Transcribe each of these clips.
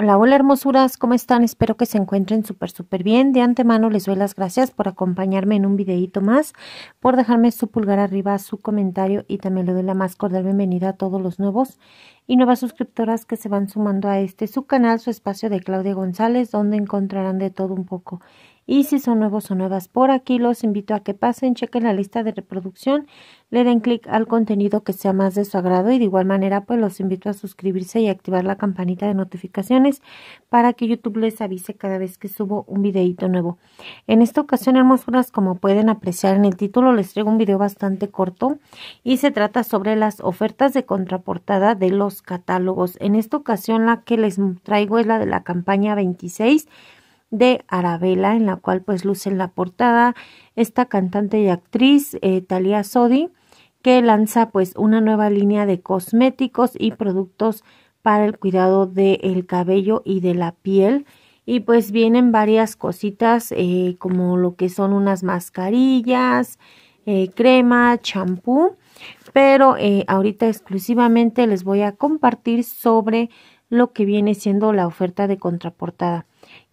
Hola, hola hermosuras, ¿cómo están? Espero que se encuentren súper, súper bien. De antemano les doy las gracias por acompañarme en un videito más, por dejarme su pulgar arriba, su comentario y también le doy la más cordial bienvenida a todos los nuevos y nuevas suscriptoras que se van sumando a este su canal, su espacio de Claudia González, donde encontrarán de todo un poco. Y si son nuevos o nuevas por aquí, los invito a que pasen, chequen la lista de reproducción, le den clic al contenido que sea más de su agrado y de igual manera pues los invito a suscribirse y activar la campanita de notificaciones para que YouTube les avise cada vez que subo un videito nuevo. En esta ocasión, hermosuras, como pueden apreciar en el título, les traigo un video bastante corto y se trata sobre las ofertas de contraportada de los catálogos. En esta ocasión la que les traigo es la de la campaña 26 de Arabella, en la cual pues luce en la portada esta cantante y actriz eh, Talia Sodi, que lanza pues una nueva línea de cosméticos y productos para el cuidado del cabello y de la piel. Y pues vienen varias cositas eh, como lo que son unas mascarillas, eh, crema, champú pero eh, ahorita exclusivamente les voy a compartir sobre lo que viene siendo la oferta de contraportada,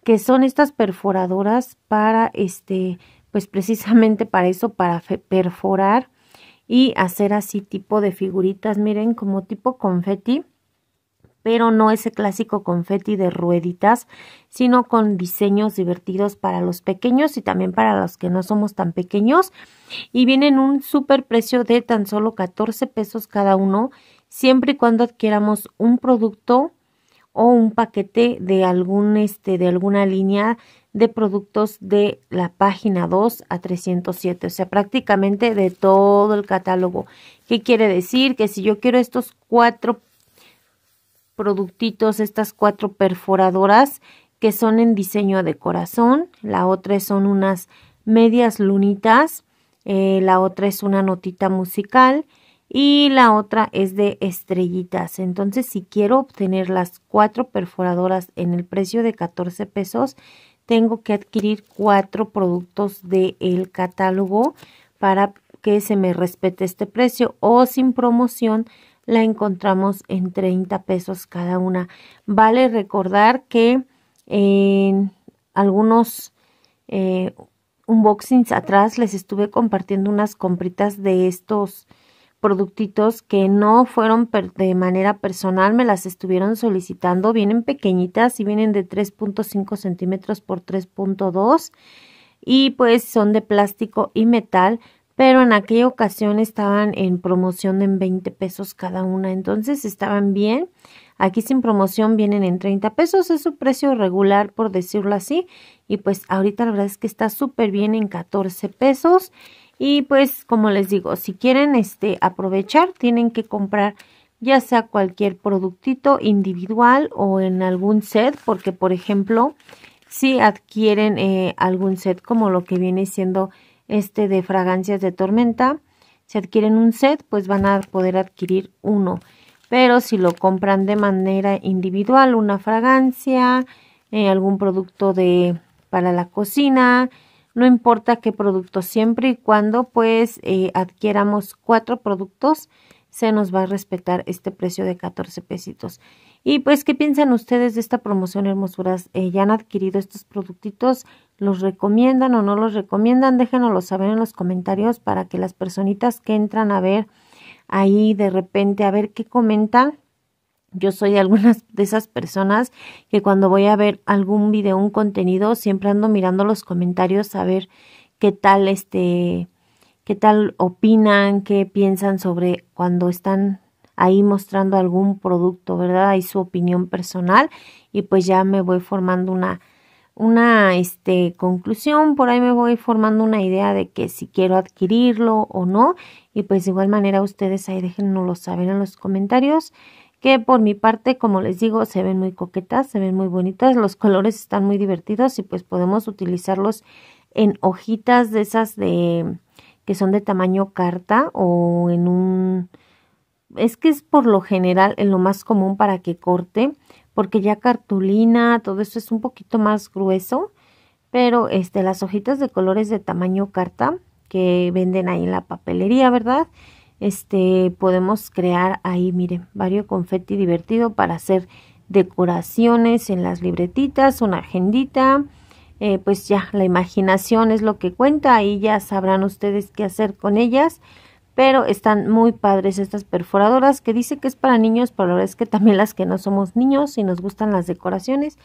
que son estas perforadoras para este, pues precisamente para eso, para perforar y hacer así tipo de figuritas, miren, como tipo confeti pero no ese clásico confeti de rueditas, sino con diseños divertidos para los pequeños y también para los que no somos tan pequeños. Y vienen un super precio de tan solo 14 pesos cada uno, siempre y cuando adquieramos un producto o un paquete de algún este de alguna línea de productos de la página 2 a 307, o sea, prácticamente de todo el catálogo. ¿Qué quiere decir? Que si yo quiero estos cuatro productitos, estas cuatro perforadoras que son en diseño de corazón, la otra son unas medias lunitas, eh, la otra es una notita musical y la otra es de estrellitas. Entonces, si quiero obtener las cuatro perforadoras en el precio de 14 pesos, tengo que adquirir cuatro productos del el catálogo para que se me respete este precio o sin promoción la encontramos en 30 pesos cada una. Vale recordar que en algunos eh, unboxings atrás les estuve compartiendo unas compritas de estos productitos que no fueron de manera personal, me las estuvieron solicitando. Vienen pequeñitas y vienen de 3.5 centímetros por 3.2 y pues son de plástico y metal pero en aquella ocasión estaban en promoción en 20 pesos cada una, entonces estaban bien. Aquí sin promoción vienen en 30 pesos, es su precio regular por decirlo así. Y pues ahorita la verdad es que está súper bien en 14 pesos. Y pues como les digo, si quieren este, aprovechar, tienen que comprar ya sea cualquier productito individual o en algún set, porque por ejemplo, si adquieren eh, algún set como lo que viene siendo este de fragancias de tormenta. Si adquieren un set, pues van a poder adquirir uno. Pero si lo compran de manera individual, una fragancia, eh, algún producto de para la cocina, no importa qué producto, siempre y cuando pues eh, cuatro productos, se nos va a respetar este precio de 14 pesitos. Y pues, ¿qué piensan ustedes de esta promoción hermosuras? Eh, ¿Ya han adquirido estos productitos? ¿Los recomiendan o no los recomiendan? Déjenoslo saber en los comentarios para que las personitas que entran a ver ahí de repente, a ver qué comentan. Yo soy de algunas de esas personas que cuando voy a ver algún video, un contenido, siempre ando mirando los comentarios a ver qué tal este, qué tal opinan, qué piensan sobre cuando están ahí mostrando algún producto, ¿verdad? Ahí su opinión personal y pues ya me voy formando una, una este, conclusión, por ahí me voy formando una idea de que si quiero adquirirlo o no. Y pues de igual manera ustedes ahí lo saber en los comentarios. Que por mi parte, como les digo, se ven muy coquetas, se ven muy bonitas, los colores están muy divertidos y pues podemos utilizarlos en hojitas de esas de que son de tamaño carta o en un es que es por lo general en lo más común para que corte, porque ya cartulina, todo eso es un poquito más grueso, pero este, las hojitas de colores de tamaño carta que venden ahí en la papelería, ¿verdad? Este, podemos crear ahí, miren, varios confeti divertido para hacer decoraciones en las libretitas, una agendita, eh, pues ya la imaginación es lo que cuenta, ahí ya sabrán ustedes qué hacer con ellas pero están muy padres estas perforadoras que dice que es para niños, pero la verdad es que también las que no somos niños y nos gustan las decoraciones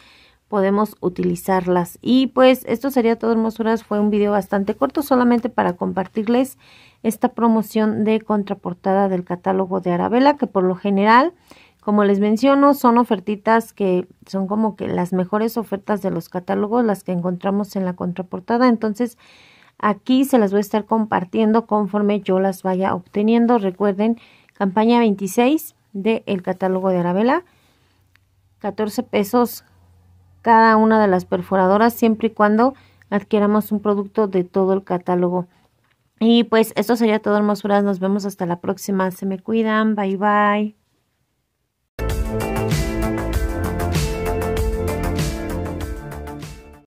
podemos utilizarlas. Y pues esto sería todo, hermosuras. Fue un video bastante corto solamente para compartirles esta promoción de contraportada del catálogo de Arabella, que por lo general, como les menciono, son ofertitas que son como que las mejores ofertas de los catálogos, las que encontramos en la contraportada. Entonces, Aquí se las voy a estar compartiendo conforme yo las vaya obteniendo. Recuerden, campaña 26 del catálogo de Arabella. 14 pesos cada una de las perforadoras siempre y cuando adquiramos un producto de todo el catálogo. Y pues esto sería todo, hermosuras. Nos vemos hasta la próxima. Se me cuidan. Bye bye.